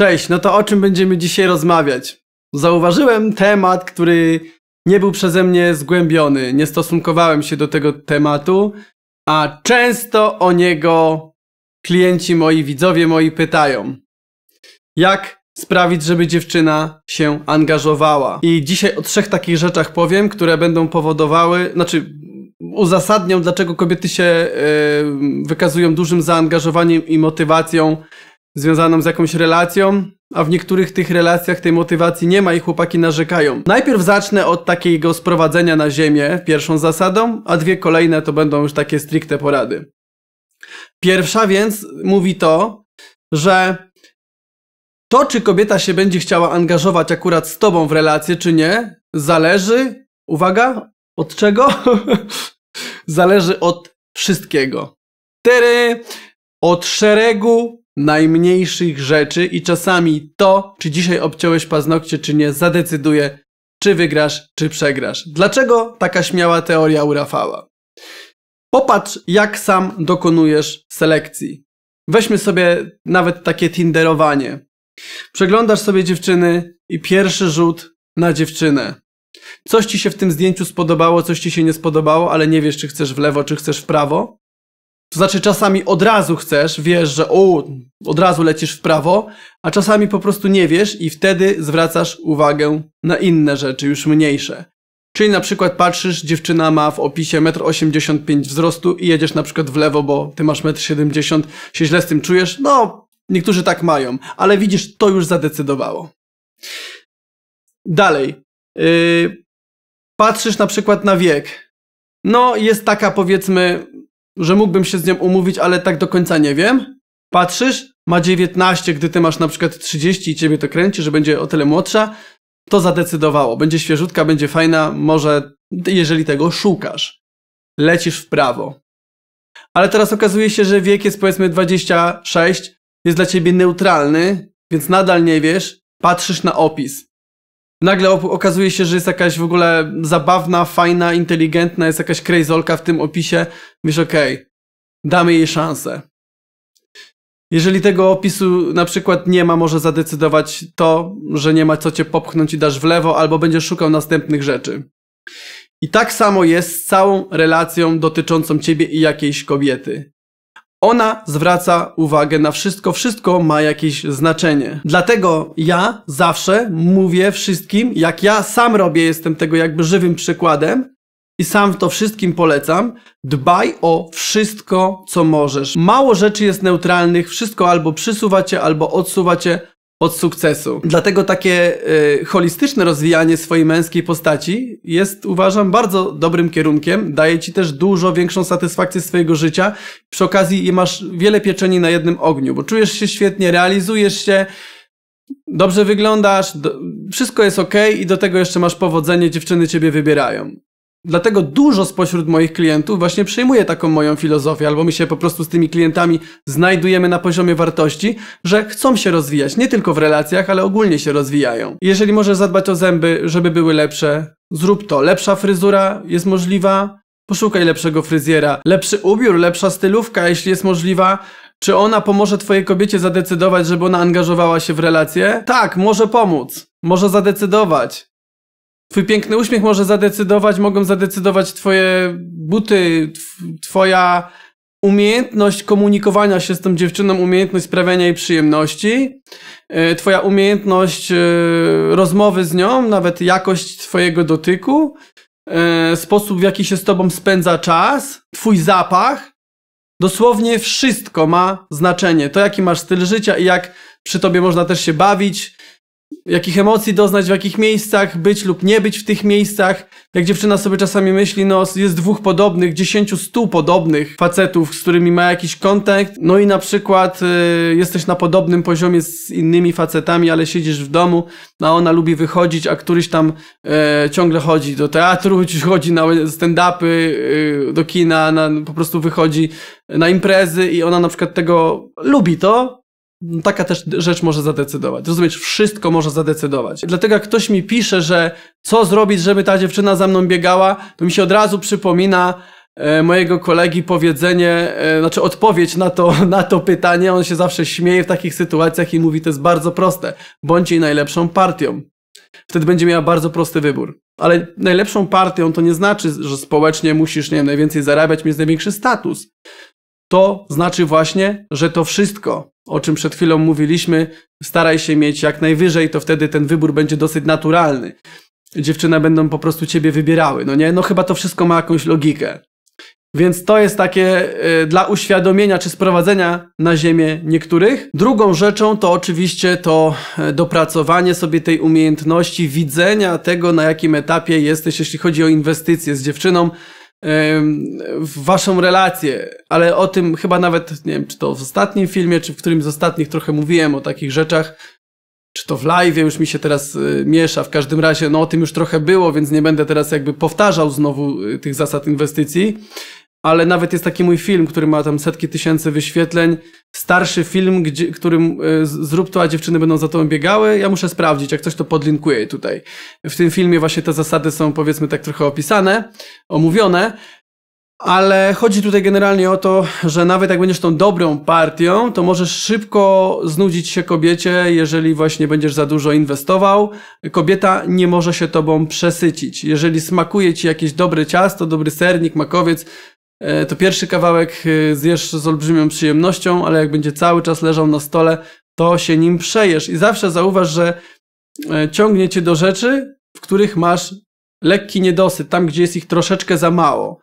Cześć, no to o czym będziemy dzisiaj rozmawiać? Zauważyłem temat, który nie był przeze mnie zgłębiony, nie stosunkowałem się do tego tematu, a często o niego klienci moi, widzowie moi pytają. Jak sprawić, żeby dziewczyna się angażowała? I dzisiaj o trzech takich rzeczach powiem, które będą powodowały, znaczy uzasadnią, dlaczego kobiety się yy, wykazują dużym zaangażowaniem i motywacją związaną z jakąś relacją, a w niektórych tych relacjach tej motywacji nie ma i chłopaki narzekają. Najpierw zacznę od takiego sprowadzenia na ziemię pierwszą zasadą, a dwie kolejne to będą już takie stricte porady. Pierwsza więc mówi to, że to, czy kobieta się będzie chciała angażować akurat z tobą w relację, czy nie, zależy, uwaga, od czego? zależy od wszystkiego. Tery, od szeregu najmniejszych rzeczy i czasami to, czy dzisiaj obciąłeś paznokcie, czy nie, zadecyduje, czy wygrasz, czy przegrasz. Dlaczego taka śmiała teoria u Rafała? Popatrz, jak sam dokonujesz selekcji. Weźmy sobie nawet takie tinderowanie. Przeglądasz sobie dziewczyny i pierwszy rzut na dziewczynę. Coś ci się w tym zdjęciu spodobało, coś ci się nie spodobało, ale nie wiesz, czy chcesz w lewo, czy chcesz w prawo. To znaczy czasami od razu chcesz, wiesz, że o, od razu lecisz w prawo, a czasami po prostu nie wiesz i wtedy zwracasz uwagę na inne rzeczy, już mniejsze. Czyli na przykład patrzysz, dziewczyna ma w opisie 1,85 m wzrostu i jedziesz na przykład w lewo, bo ty masz 1,70 m, się źle z tym czujesz. No, niektórzy tak mają, ale widzisz, to już zadecydowało. Dalej. Yy, patrzysz na przykład na wiek. No, jest taka powiedzmy że mógłbym się z nią umówić, ale tak do końca nie wiem. Patrzysz, ma 19, gdy ty masz na przykład 30 i ciebie to kręci, że będzie o tyle młodsza, to zadecydowało. Będzie świeżutka, będzie fajna, może jeżeli tego szukasz. Lecisz w prawo. Ale teraz okazuje się, że wiek jest powiedzmy 26, jest dla ciebie neutralny, więc nadal nie wiesz, patrzysz na opis. Nagle okazuje się, że jest jakaś w ogóle zabawna, fajna, inteligentna, jest jakaś krejzolka w tym opisie. Wiesz, okej, okay, damy jej szansę. Jeżeli tego opisu na przykład nie ma, może zadecydować to, że nie ma co cię popchnąć i dasz w lewo, albo będziesz szukał następnych rzeczy. I tak samo jest z całą relacją dotyczącą ciebie i jakiejś kobiety. Ona zwraca uwagę na wszystko, wszystko ma jakieś znaczenie. Dlatego ja zawsze mówię wszystkim, jak ja sam robię, jestem tego jakby żywym przykładem i sam to wszystkim polecam. Dbaj o wszystko, co możesz. Mało rzeczy jest neutralnych, wszystko albo przysuwacie, albo odsuwacie, od sukcesu. Dlatego takie y, holistyczne rozwijanie swojej męskiej postaci jest, uważam, bardzo dobrym kierunkiem. Daje ci też dużo większą satysfakcję swojego życia. Przy okazji masz wiele pieczeni na jednym ogniu, bo czujesz się świetnie, realizujesz się, dobrze wyglądasz, do, wszystko jest ok i do tego jeszcze masz powodzenie, dziewczyny ciebie wybierają. Dlatego dużo spośród moich klientów właśnie przyjmuje taką moją filozofię, albo my się po prostu z tymi klientami znajdujemy na poziomie wartości, że chcą się rozwijać, nie tylko w relacjach, ale ogólnie się rozwijają. Jeżeli możesz zadbać o zęby, żeby były lepsze, zrób to. Lepsza fryzura jest możliwa, poszukaj lepszego fryzjera. Lepszy ubiór, lepsza stylówka, jeśli jest możliwa, czy ona pomoże twojej kobiecie zadecydować, żeby ona angażowała się w relacje? Tak, może pomóc. Może zadecydować. Twój piękny uśmiech może zadecydować, mogą zadecydować Twoje buty, Twoja umiejętność komunikowania się z tą dziewczyną, umiejętność sprawiania jej przyjemności, e, Twoja umiejętność e, rozmowy z nią, nawet jakość Twojego dotyku, e, sposób w jaki się z Tobą spędza czas, Twój zapach. Dosłownie wszystko ma znaczenie. To, jaki masz styl życia i jak przy Tobie można też się bawić, jakich emocji doznać, w jakich miejscach być lub nie być w tych miejscach. Jak dziewczyna sobie czasami myśli, no jest dwóch podobnych, dziesięciu, stu podobnych facetów, z którymi ma jakiś kontakt, no i na przykład y, jesteś na podobnym poziomie z innymi facetami, ale siedzisz w domu, a ona lubi wychodzić, a któryś tam y, ciągle chodzi do teatru, chodzi na stand-upy, y, do kina, na, po prostu wychodzi na imprezy i ona na przykład tego lubi to, no taka też rzecz może zadecydować. Rozumiesz, wszystko może zadecydować. Dlatego jak ktoś mi pisze, że co zrobić, żeby ta dziewczyna za mną biegała, to mi się od razu przypomina e, mojego kolegi powiedzenie, e, znaczy odpowiedź na to, na to pytanie. On się zawsze śmieje w takich sytuacjach i mówi, to jest bardzo proste. Bądź jej najlepszą partią. Wtedy będzie miała bardzo prosty wybór. Ale najlepszą partią to nie znaczy, że społecznie musisz, nie wiem, najwięcej zarabiać, mieć największy status to znaczy właśnie, że to wszystko, o czym przed chwilą mówiliśmy, staraj się mieć jak najwyżej, to wtedy ten wybór będzie dosyć naturalny. Dziewczyny będą po prostu ciebie wybierały, no nie? No chyba to wszystko ma jakąś logikę. Więc to jest takie y, dla uświadomienia czy sprowadzenia na ziemię niektórych. Drugą rzeczą to oczywiście to e, dopracowanie sobie tej umiejętności widzenia tego, na jakim etapie jesteś, jeśli chodzi o inwestycje z dziewczyną w waszą relację, ale o tym chyba nawet, nie wiem, czy to w ostatnim filmie, czy w którymś z ostatnich trochę mówiłem o takich rzeczach, czy to w live już mi się teraz y, miesza, w każdym razie, no o tym już trochę było, więc nie będę teraz jakby powtarzał znowu y, tych zasad inwestycji ale nawet jest taki mój film, który ma tam setki tysięcy wyświetleń, starszy film, gdzie, którym e, zrób to, a dziewczyny będą za tobą biegały, ja muszę sprawdzić, jak coś to podlinkuję tutaj. W tym filmie właśnie te zasady są powiedzmy tak trochę opisane, omówione, ale chodzi tutaj generalnie o to, że nawet jak będziesz tą dobrą partią, to możesz szybko znudzić się kobiecie, jeżeli właśnie będziesz za dużo inwestował. Kobieta nie może się tobą przesycić. Jeżeli smakuje ci jakieś dobre ciasto, dobry sernik, makowiec, E, to pierwszy kawałek e, zjesz z olbrzymią przyjemnością, ale jak będzie cały czas leżał na stole, to się nim przejesz. I zawsze zauważ, że e, ciągnie cię do rzeczy, w których masz lekki niedosyt, tam gdzie jest ich troszeczkę za mało.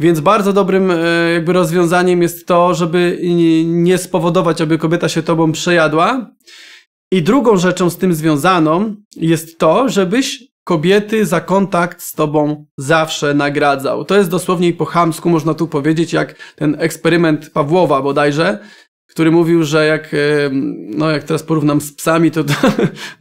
Więc bardzo dobrym jakby rozwiązaniem jest to, żeby nie spowodować, aby kobieta się tobą przejadła. I drugą rzeczą z tym związaną jest to, żebyś kobiety za kontakt z tobą zawsze nagradzał. To jest dosłownie po chamsku, można tu powiedzieć, jak ten eksperyment Pawłowa bodajże, który mówił, że jak, no jak teraz porównam z psami, to, to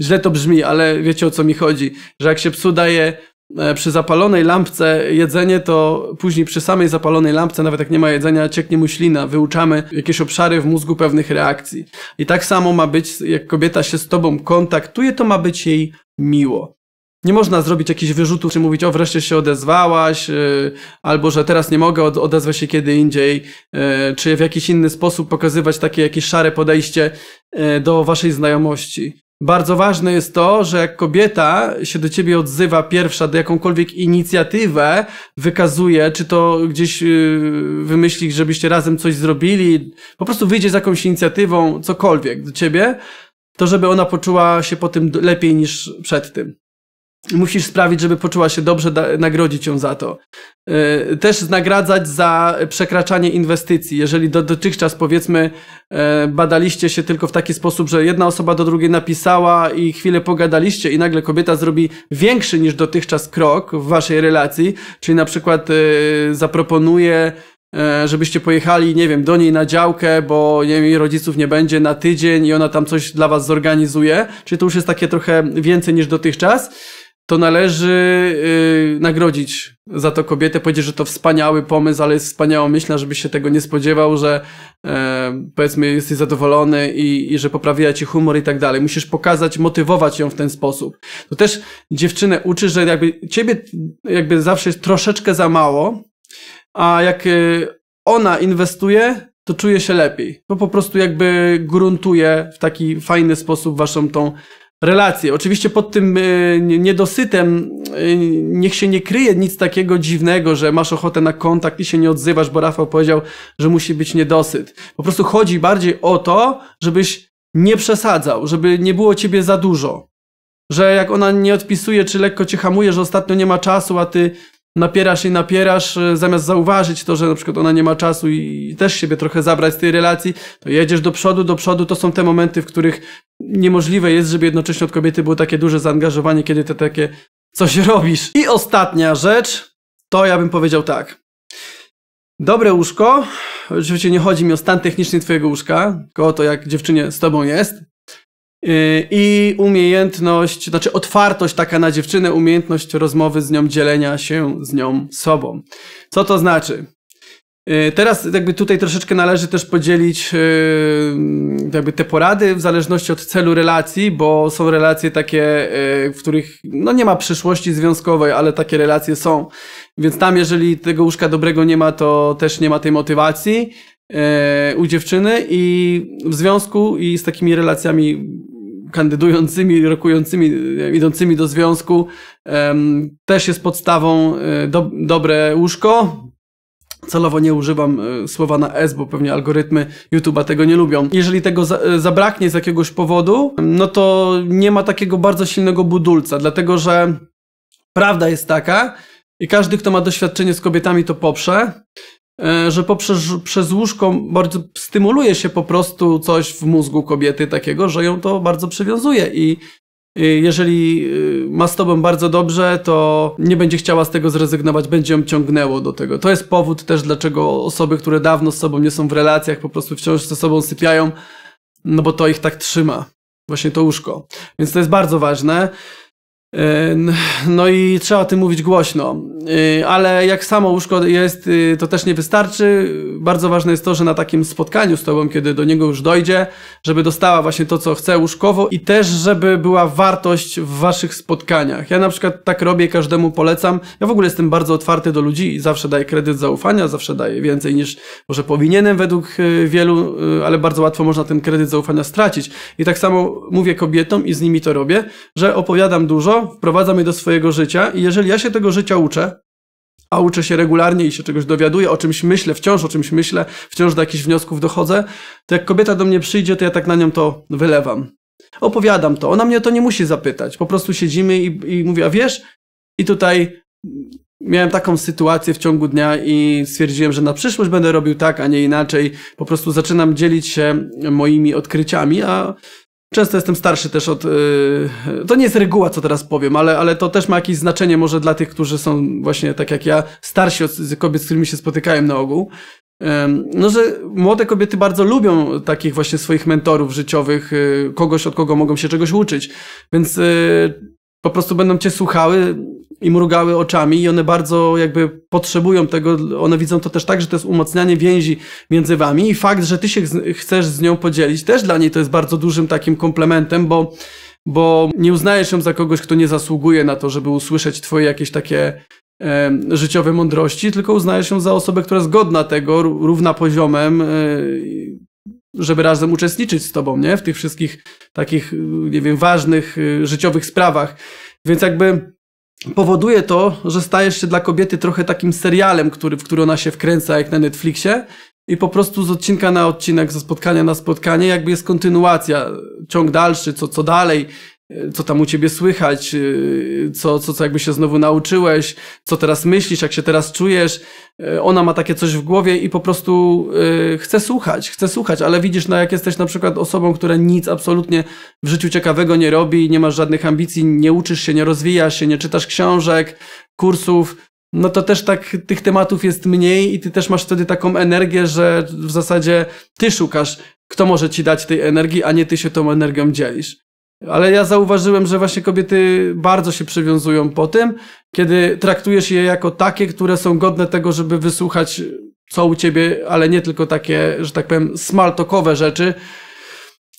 źle to brzmi, ale wiecie o co mi chodzi, że jak się psu daje e, przy zapalonej lampce jedzenie, to później przy samej zapalonej lampce, nawet jak nie ma jedzenia, cieknie mu ślina, wyuczamy jakieś obszary w mózgu pewnych reakcji. I tak samo ma być, jak kobieta się z tobą kontaktuje, to ma być jej miło nie można zrobić jakichś wyrzutów, czy mówić, o wreszcie się odezwałaś, y, albo że teraz nie mogę, odezwę się kiedy indziej, y, czy w jakiś inny sposób pokazywać takie jakieś szare podejście y, do waszej znajomości. Bardzo ważne jest to, że jak kobieta się do ciebie odzywa pierwsza, do jakąkolwiek inicjatywę wykazuje, czy to gdzieś wymyśli, żebyście razem coś zrobili, po prostu wyjdzie z jakąś inicjatywą, cokolwiek do ciebie, to żeby ona poczuła się po tym lepiej niż przed tym musisz sprawić, żeby poczuła się dobrze, da, nagrodzić ją za to. Yy, też nagradzać za przekraczanie inwestycji. Jeżeli do, dotychczas powiedzmy yy, badaliście się tylko w taki sposób, że jedna osoba do drugiej napisała i chwilę pogadaliście i nagle kobieta zrobi większy niż dotychczas krok w waszej relacji, czyli na przykład yy, zaproponuje żebyście pojechali, nie wiem, do niej na działkę, bo nie wiem, jej rodziców nie będzie na tydzień i ona tam coś dla was zorganizuje, czyli to już jest takie trochę więcej niż dotychczas to należy yy, nagrodzić za to kobietę, powiedzieć, że to wspaniały pomysł, ale jest wspaniałą myśl, żeby się tego nie spodziewał, że yy, powiedzmy jesteś zadowolony i, i że poprawiła ci humor i tak dalej. Musisz pokazać, motywować ją w ten sposób. To też dziewczynę uczy, że jakby ciebie jakby zawsze jest troszeczkę za mało, a jak yy, ona inwestuje, to czuje się lepiej. bo po prostu jakby gruntuje w taki fajny sposób waszą tą relacje. Oczywiście pod tym e, niedosytem e, niech się nie kryje nic takiego dziwnego, że masz ochotę na kontakt i się nie odzywasz, bo Rafał powiedział, że musi być niedosyt. Po prostu chodzi bardziej o to, żebyś nie przesadzał, żeby nie było ciebie za dużo. Że jak ona nie odpisuje, czy lekko cię hamuje, że ostatnio nie ma czasu, a ty napierasz i napierasz, e, zamiast zauważyć to, że na przykład ona nie ma czasu i też siebie trochę zabrać z tej relacji, to jedziesz do przodu, do przodu, to są te momenty, w których niemożliwe jest, żeby jednocześnie od kobiety było takie duże zaangażowanie, kiedy ty takie coś robisz. I ostatnia rzecz, to ja bym powiedział tak. Dobre łóżko, oczywiście nie chodzi mi o stan techniczny twojego łóżka, tylko o to, jak dziewczynie z tobą jest, Yy, i umiejętność, znaczy otwartość taka na dziewczynę, umiejętność rozmowy z nią, dzielenia się z nią sobą. Co to znaczy? Yy, teraz jakby tutaj troszeczkę należy też podzielić yy, jakby te porady w zależności od celu relacji, bo są relacje takie, w których no nie ma przyszłości związkowej, ale takie relacje są. Więc tam jeżeli tego łóżka dobrego nie ma, to też nie ma tej motywacji u dziewczyny i w związku i z takimi relacjami kandydującymi, rokującymi, e, idącymi do związku też jest podstawą e, do, dobre łóżko, Celowo nie używam e, słowa na S, bo pewnie algorytmy YouTube'a tego nie lubią. Jeżeli tego za zabraknie z jakiegoś powodu, no to nie ma takiego bardzo silnego budulca, dlatego że prawda jest taka, i każdy, kto ma doświadczenie z kobietami, to poprze, E, że poprzez przez łóżko bardzo stymuluje się po prostu coś w mózgu kobiety takiego, że ją to bardzo przywiązuje i e, jeżeli e, ma z tobą bardzo dobrze, to nie będzie chciała z tego zrezygnować, będzie ją ciągnęło do tego. To jest powód też, dlaczego osoby, które dawno z sobą nie są w relacjach, po prostu wciąż ze sobą sypiają, no bo to ich tak trzyma. Właśnie to łóżko. Więc to jest bardzo ważne. No i trzeba o tym mówić głośno, yy, ale jak samo łóżko jest, yy, to też nie wystarczy. Bardzo ważne jest to, że na takim spotkaniu z tobą, kiedy do niego już dojdzie, żeby dostała właśnie to, co chce łóżkowo i też, żeby była wartość w waszych spotkaniach. Ja na przykład tak robię, każdemu polecam. Ja w ogóle jestem bardzo otwarty do ludzi i zawsze daję kredyt zaufania, zawsze daję więcej niż może powinienem według y, wielu, y, ale bardzo łatwo można ten kredyt zaufania stracić. I tak samo mówię kobietom i z nimi to robię, że opowiadam dużo, wprowadza mnie do swojego życia i jeżeli ja się tego życia uczę, a uczę się regularnie i się czegoś dowiaduję, o czymś myślę, wciąż o czymś myślę, wciąż do jakichś wniosków dochodzę, to jak kobieta do mnie przyjdzie, to ja tak na nią to wylewam. Opowiadam to, ona mnie to nie musi zapytać, po prostu siedzimy i, i mówię, a wiesz, i tutaj miałem taką sytuację w ciągu dnia i stwierdziłem, że na przyszłość będę robił tak, a nie inaczej, po prostu zaczynam dzielić się moimi odkryciami, a Często jestem starszy też od. Yy, to nie jest reguła, co teraz powiem, ale, ale to też ma jakieś znaczenie może dla tych, którzy są właśnie tak jak ja, starsi od kobiet, z którymi się spotykałem na ogół. no, że młode kobiety bardzo lubią takich właśnie swoich mentorów życiowych, y, kogoś od kogo mogą się czegoś uczyć, więc y, po prostu będą cię słuchały i mrugały oczami i one bardzo jakby potrzebują tego, one widzą to też tak, że to jest umocnianie więzi między wami i fakt, że ty się chcesz z nią podzielić, też dla niej to jest bardzo dużym takim komplementem, bo bo nie uznajesz ją za kogoś, kto nie zasługuje na to, żeby usłyszeć twoje jakieś takie e, życiowe mądrości, tylko uznajesz ją za osobę, która jest godna tego, równa poziomem, e, żeby razem uczestniczyć z tobą, nie? W tych wszystkich takich, nie wiem, ważnych, e, życiowych sprawach. Więc jakby powoduje to, że stajesz się dla kobiety trochę takim serialem, który, w który ona się wkręca jak na Netflixie i po prostu z odcinka na odcinek, ze spotkania na spotkanie jakby jest kontynuacja, ciąg dalszy, co, co dalej co tam u ciebie słychać, y, co, co, co jakby się znowu nauczyłeś, co teraz myślisz, jak się teraz czujesz. Y, ona ma takie coś w głowie i po prostu y, chce słuchać, chce słuchać, ale widzisz, no jak jesteś na przykład osobą, która nic absolutnie w życiu ciekawego nie robi, nie masz żadnych ambicji, nie uczysz się, nie rozwijasz się, nie czytasz książek, kursów, no to też tak tych tematów jest mniej i ty też masz wtedy taką energię, że w zasadzie ty szukasz, kto może ci dać tej energii, a nie ty się tą energią dzielisz. Ale ja zauważyłem, że właśnie kobiety bardzo się przywiązują po tym, kiedy traktujesz je jako takie, które są godne tego, żeby wysłuchać co u ciebie, ale nie tylko takie, że tak powiem, smaltokowe rzeczy,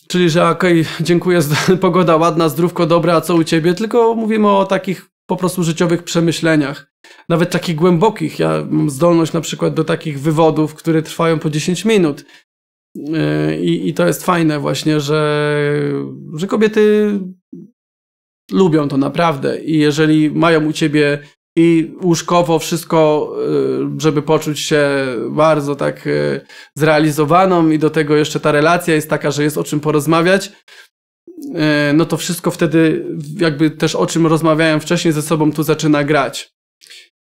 czyli że okej, okay, dziękuję, pogoda ładna, zdrówko dobre, a co u ciebie, tylko mówimy o takich po prostu życiowych przemyśleniach. Nawet takich głębokich. Ja mam zdolność na przykład do takich wywodów, które trwają po 10 minut. Yy, I, I, to jest fajne właśnie, że, że kobiety lubią to naprawdę i jeżeli mają u ciebie i łóżkowo wszystko, yy, żeby poczuć się bardzo tak yy, zrealizowaną i do tego jeszcze ta relacja jest taka, że jest o czym porozmawiać, no to wszystko wtedy jakby też o czym rozmawiałem wcześniej ze sobą tu zaczyna grać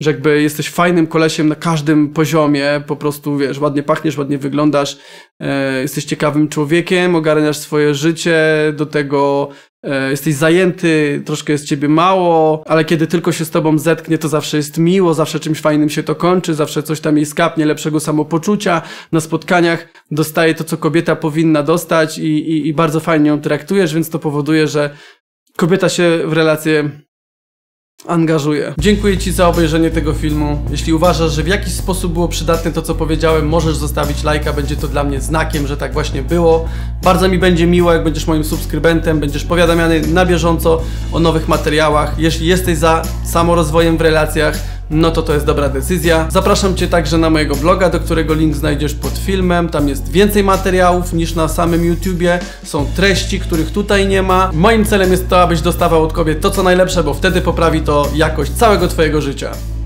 że jakby jesteś fajnym kolesiem na każdym poziomie, po prostu wiesz, ładnie pachniesz, ładnie wyglądasz, e, jesteś ciekawym człowiekiem, ogarniasz swoje życie, do tego e, jesteś zajęty, troszkę jest ciebie mało, ale kiedy tylko się z tobą zetknie, to zawsze jest miło, zawsze czymś fajnym się to kończy, zawsze coś tam jej skapnie, lepszego samopoczucia, na spotkaniach dostaje to, co kobieta powinna dostać i, i, i bardzo fajnie ją traktujesz, więc to powoduje, że kobieta się w relacje angażuje. Dziękuję Ci za obejrzenie tego filmu. Jeśli uważasz, że w jakiś sposób było przydatne to, co powiedziałem, możesz zostawić lajka, będzie to dla mnie znakiem, że tak właśnie było. Bardzo mi będzie miło, jak będziesz moim subskrybentem, będziesz powiadamiany na bieżąco o nowych materiałach. Jeśli jesteś za samorozwojem w relacjach, no to to jest dobra decyzja. Zapraszam Cię także na mojego bloga, do którego link znajdziesz pod filmem. Tam jest więcej materiałów niż na samym YouTubie. Są treści, których tutaj nie ma. Moim celem jest to, abyś dostawał od kobiet to, co najlepsze, bo wtedy poprawi to jakość całego Twojego życia.